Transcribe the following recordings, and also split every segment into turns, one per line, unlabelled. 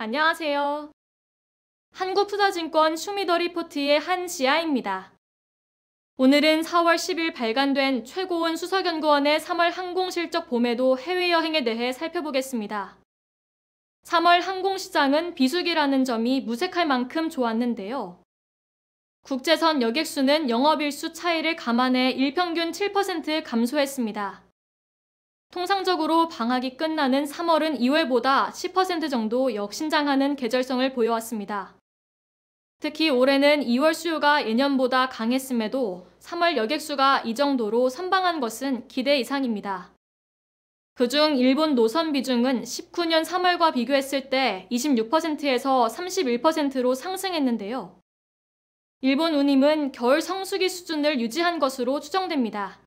안녕하세요. 한국투자증권 추미더 리포트의 한지아입니다. 오늘은 4월 10일 발간된 최고온 수석연구원의 3월 항공실적 봄에도 해외여행에 대해 살펴보겠습니다. 3월 항공시장은 비수기라는 점이 무색할 만큼 좋았는데요. 국제선 여객수는 영업일수 차이를 감안해 일평균 7% 감소했습니다. 통상적으로 방학이 끝나는 3월은 2월보다 10% 정도 역신장하는 계절성을 보여왔습니다. 특히 올해는 2월 수요가 예년보다 강했음에도 3월 여객수가 이 정도로 선방한 것은 기대 이상입니다. 그중 일본 노선 비중은 19년 3월과 비교했을 때 26%에서 31%로 상승했는데요. 일본 운임은 겨울 성수기 수준을 유지한 것으로 추정됩니다.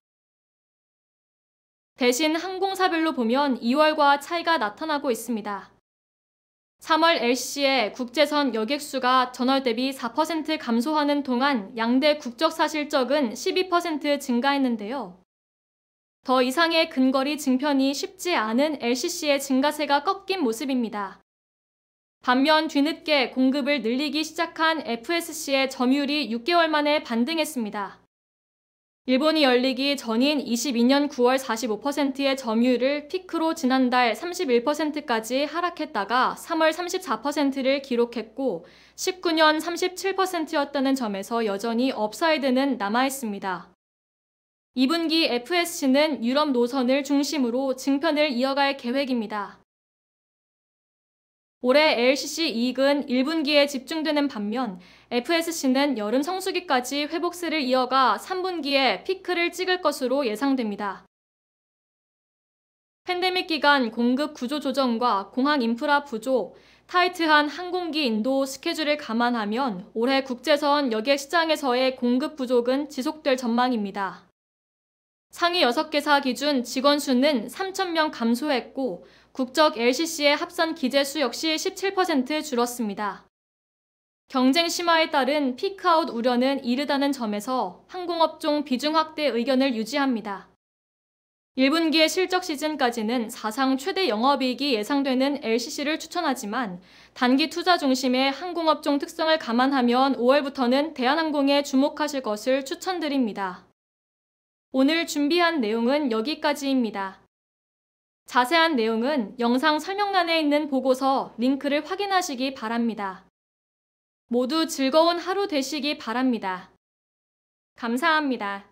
대신 항공사별로 보면 2월과 차이가 나타나고 있습니다. 3월 LC의 국제선 여객수가 전월 대비 4% 감소하는 동안 양대 국적 사실적은 12% 증가했는데요. 더 이상의 근거리 증편이 쉽지 않은 LCC의 증가세가 꺾인 모습입니다. 반면 뒤늦게 공급을 늘리기 시작한 FSC의 점유율이 6개월 만에 반등했습니다. 일본이 열리기 전인 22년 9월 45%의 점유율을 피크로 지난달 31%까지 하락했다가 3월 34%를 기록했고 19년 37%였다는 점에서 여전히 업사이드는 남아있습니다. 2분기 FSC는 유럽 노선을 중심으로 증편을 이어갈 계획입니다. 올해 LCC 이익은 1분기에 집중되는 반면 FSC는 여름 성수기까지 회복세를 이어가 3분기에 피크를 찍을 것으로 예상됩니다. 팬데믹 기간 공급 구조 조정과 공항 인프라 부조 타이트한 항공기 인도 스케줄을 감안하면 올해 국제선 여객 시장에서의 공급 부족은 지속될 전망입니다. 상위 6개사 기준 직원 수는 3,000명 감소했고 국적 LCC의 합산 기재 수 역시 17% 줄었습니다. 경쟁 심화에 따른 피크아웃 우려는 이르다는 점에서 항공업종 비중 확대 의견을 유지합니다. 1분기의 실적 시즌까지는 사상 최대 영업이익이 예상되는 LCC를 추천하지만 단기 투자 중심의 항공업종 특성을 감안하면 5월부터는 대한항공에 주목하실 것을 추천드립니다. 오늘 준비한 내용은 여기까지입니다. 자세한 내용은 영상 설명란에 있는 보고서 링크를 확인하시기 바랍니다. 모두 즐거운 하루 되시기 바랍니다. 감사합니다.